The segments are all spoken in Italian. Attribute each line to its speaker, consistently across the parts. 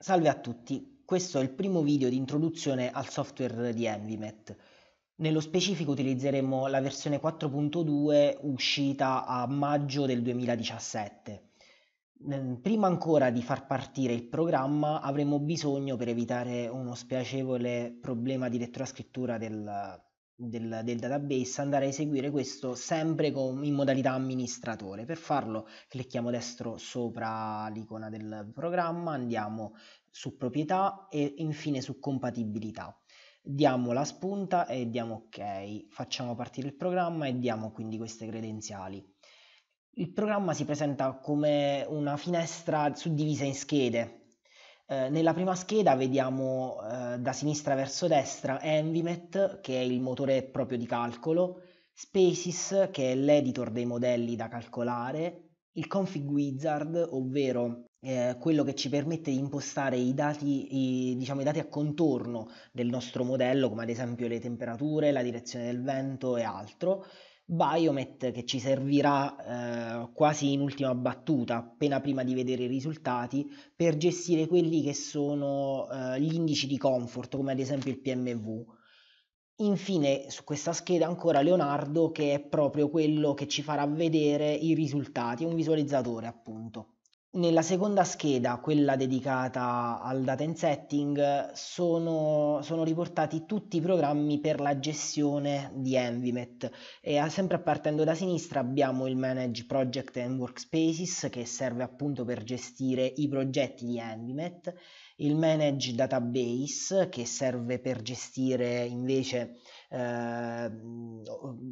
Speaker 1: Salve a tutti, questo è il primo video di introduzione al software di Envimet. Nello specifico utilizzeremo la versione 4.2 uscita a maggio del 2017. Prima ancora di far partire il programma avremo bisogno, per evitare uno spiacevole problema di retroscrittura del, del, del, database andare a eseguire questo sempre con, in modalità amministratore. Per farlo clicchiamo destro sopra l'icona del programma, andiamo su proprietà e infine su compatibilità. Diamo la spunta e diamo ok, facciamo partire il programma e diamo quindi queste credenziali. Il programma si presenta come una finestra suddivisa in schede, eh, nella prima scheda vediamo eh, da sinistra verso destra Envimet, che è il motore proprio di calcolo, Spaces, che è l'editor dei modelli da calcolare, il Config Wizard, ovvero eh, quello che ci permette di impostare i dati, i, diciamo, i dati a contorno del nostro modello, come ad esempio le temperature, la direzione del vento e altro, Biomet che ci servirà eh, quasi in ultima battuta, appena prima di vedere i risultati, per gestire quelli che sono eh, gli indici di comfort, come ad esempio il PMV. Infine su questa scheda ancora Leonardo che è proprio quello che ci farà vedere i risultati, un visualizzatore appunto. Nella seconda scheda, quella dedicata al data and setting, sono, sono, riportati tutti i programmi per la gestione di Envimet e sempre partendo da sinistra abbiamo il Manage Project and Workspaces che serve appunto per gestire i progetti di Envimet, il Manage Database che serve per gestire invece eh,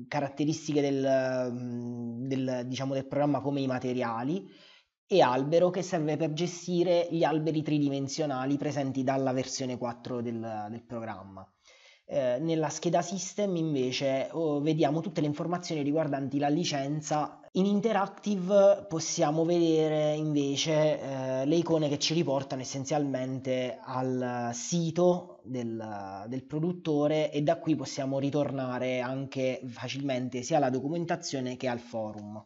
Speaker 1: caratteristiche del, del, diciamo, del programma come i materiali, e albero che serve per gestire gli alberi tridimensionali presenti dalla versione 4 del, del programma. Eh, nella scheda system invece oh, vediamo tutte le informazioni riguardanti la licenza. In interactive possiamo vedere invece eh, le icone che ci riportano essenzialmente al sito del, del, produttore e da qui possiamo ritornare anche facilmente sia alla documentazione che al forum.